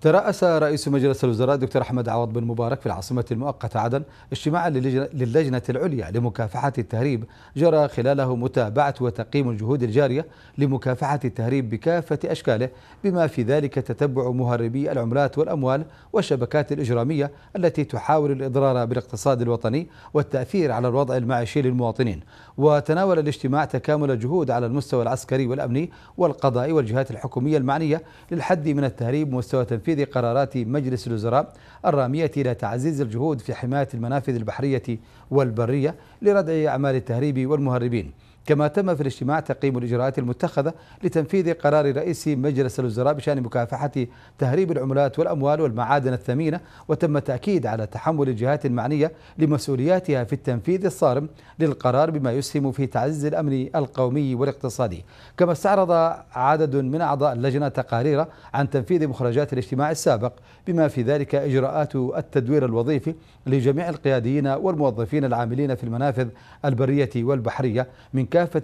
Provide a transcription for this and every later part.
ترأس رئيس مجلس الوزراء دكتور أحمد عوض بن مبارك في العاصمة المؤقتة عدن اجتماعا للجنة العليا لمكافحة التهريب جرى خلاله متابعة وتقييم الجهود الجارية لمكافحة التهريب بكافة أشكاله بما في ذلك تتبع مهربي العملات والأموال والشبكات الإجرامية التي تحاول الإضرار بالاقتصاد الوطني والتأثير على الوضع المعيشي للمواطنين وتناول الاجتماع تكامل الجهود على المستوى العسكري والأمني والقضائي والجهات الحكومية المعنية للحد من التهريب مستوى تنفيذ تنفيذ قرارات مجلس الوزراء الرامية إلى تعزيز الجهود في حماية المنافذ البحرية والبرية لردع أعمال التهريب والمهربين كما تم في الاجتماع تقييم الإجراءات المتخذة لتنفيذ قرار رئيس مجلس الوزراء بشأن مكافحة تهريب العملات والأموال والمعادن الثمينة وتم التأكيد على تحمل الجهات المعنية لمسؤولياتها في التنفيذ الصارم للقرار بما يسهم في تعزيز الأمن القومي والاقتصادي كما استعرض عدد من أعضاء اللجنة تقارير عن تنفيذ مخرجات الاجتماع السابق بما في ذلك إجراءات التدوير الوظيفي لجميع القياديين والموظفين العاملين في المنافذ البرية والبحرية من كافة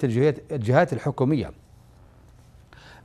الجهات الحكومية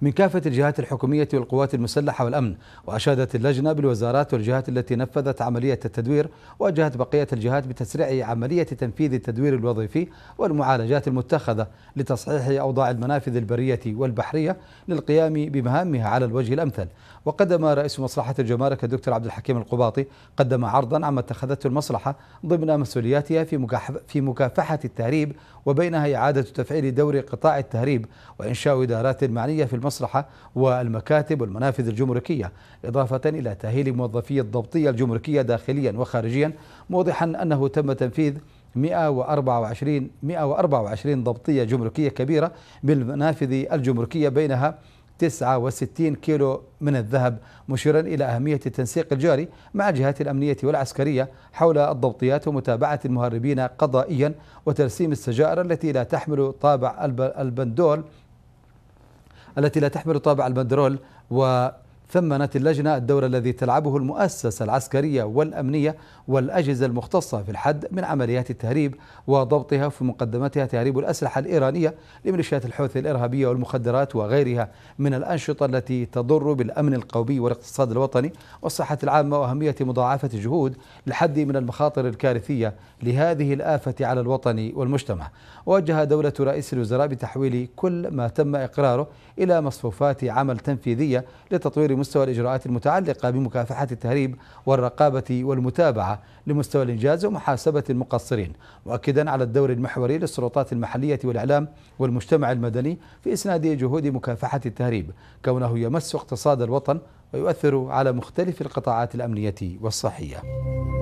من كافة الجهات الحكومية والقوات المسلحة والأمن وأشادت اللجنة بالوزارات والجهات التي نفذت عملية التدوير وجهت بقية الجهات بتسريع عملية تنفيذ التدوير الوظيفي والمعالجات المتخذة لتصحيح أوضاع المنافذ البرية والبحرية للقيام بمهامها على الوجه الأمثل وقدم رئيس مصلحة الجمارك الدكتور عبد الحكيم القباطي قدم عرضا عما اتخذته المصلحة ضمن مسؤولياتها في في مكافحة التهريب وبينها إعادة تفعيل دور قطاع التهريب وإنشاء إدارات معنية في المصلحة المصلحة والمكاتب والمنافذ الجمركية إضافة إلى تأهيل موظفي الضبطية الجمركية داخليا وخارجيا موضحا أنه تم تنفيذ 124 124 ضبطية جمركية كبيرة بالمنافذ الجمركية بينها 69 كيلو من الذهب مشيرا إلى أهمية التنسيق الجاري مع الجهات الأمنية والعسكرية حول الضبطيات ومتابعة المهربين قضائيا وترسيم السجائر التي لا تحمل طابع البندول التي لا تحمل طابع البندرول و ثمنت اللجنة الدور الذي تلعبه المؤسسة العسكرية والأمنية والأجهزة المختصة في الحد من عمليات التهريب وضبطها في مقدمتها تهريب الأسلحة الإيرانية لميليشيات الحوثي الإرهابية والمخدرات وغيرها من الأنشطة التي تضر بالأمن القومي والاقتصاد الوطني والصحة العامة وأهمية مضاعفة الجهود للحد من المخاطر الكارثية لهذه الآفة على الوطن والمجتمع وجه دولة رئيس الوزراء بتحويل كل ما تم إقراره إلى مصفوفات عمل تنفيذية لتطوير مستوى الإجراءات المتعلقة بمكافحة التهريب والرقابة والمتابعة لمستوى الإنجاز ومحاسبة المقصرين مؤكدا على الدور المحوري للسلطات المحلية والإعلام والمجتمع المدني في إسناد جهود مكافحة التهريب كونه يمس اقتصاد الوطن ويؤثر على مختلف القطاعات الأمنية والصحية